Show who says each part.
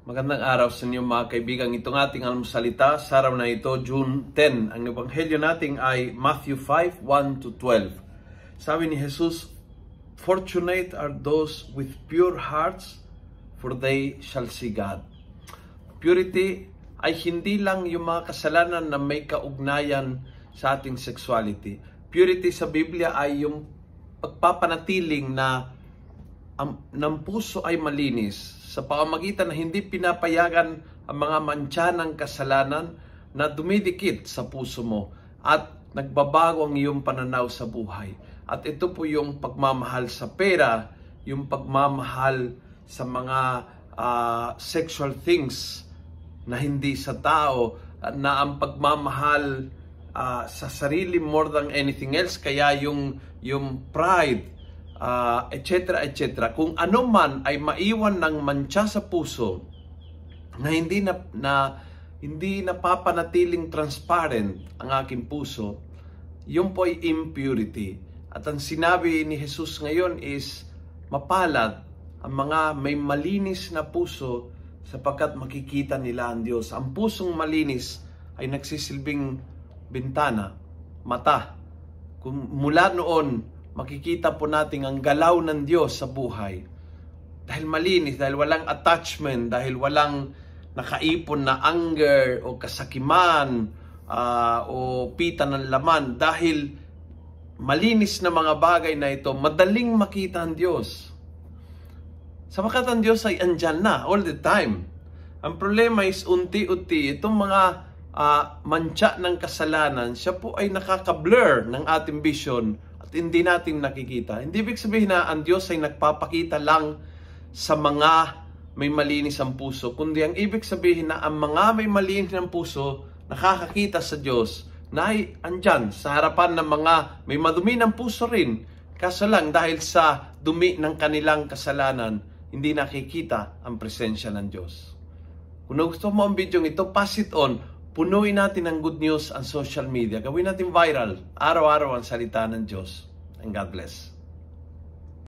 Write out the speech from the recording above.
Speaker 1: Magandang araw sa inyo mga kaibigan. Itong ating almusalita sa araw na ito, June 10. Ang ebanghelyo natin ay Matthew 5:1 to 12. Sabi ni Jesus, Fortunate are those with pure hearts, for they shall see God. Purity ay hindi lang yung mga kasalanan na may kaugnayan sa ating sexuality. Purity sa Biblia ay yung pagpapanatiling na ang, ng puso ay malinis sa pamamagitan na hindi pinapayagan ang mga mancha ng kasalanan na dumidikit sa puso mo at nagbabago ang iyong pananaw sa buhay. At ito po yung pagmamahal sa pera, yung pagmamahal sa mga uh, sexual things na hindi sa tao, na ang pagmamahal uh, sa sarili more than anything else, kaya yung, yung pride, uh, etc., etc. Kung ano man ay maiwan ng mancha sa puso na hindi na, na hindi napapanatiling transparent ang aking puso, yun po ay impurity. At ang sinabi ni Jesus ngayon is mapalad ang mga may malinis na puso sapagkat makikita nila ang Diyos. Ang pusong malinis ay nagsisilbing bintana, mata. Kung mula noon makikita po natin ang galaw ng Diyos sa buhay. Dahil malinis, dahil walang attachment, dahil walang nakaipon na anger o kasakiman uh, o pita ng laman. Dahil malinis na mga bagay na ito, madaling makita ang Diyos. Sapagkat ang Diyos ay andyan na all the time. Ang problema is unti-unti itong mga uh, ah, mancha ng kasalanan, siya po ay nakaka-blur ng ating vision at hindi natin nakikita. Hindi ibig sabihin na ang Diyos ay nagpapakita lang sa mga may malinis ang puso, kundi ang ibig sabihin na ang mga may malinis ng puso nakakakita sa Diyos na ay andyan sa harapan ng mga may madumi ng puso rin. Kaso lang dahil sa dumi ng kanilang kasalanan, hindi nakikita ang presensya ng Diyos. Kung gusto mo ang video ito, pass it on Punuin natin ng good news ang social media. Gawin natin viral. Araw-araw ang salita ng Diyos. And God bless.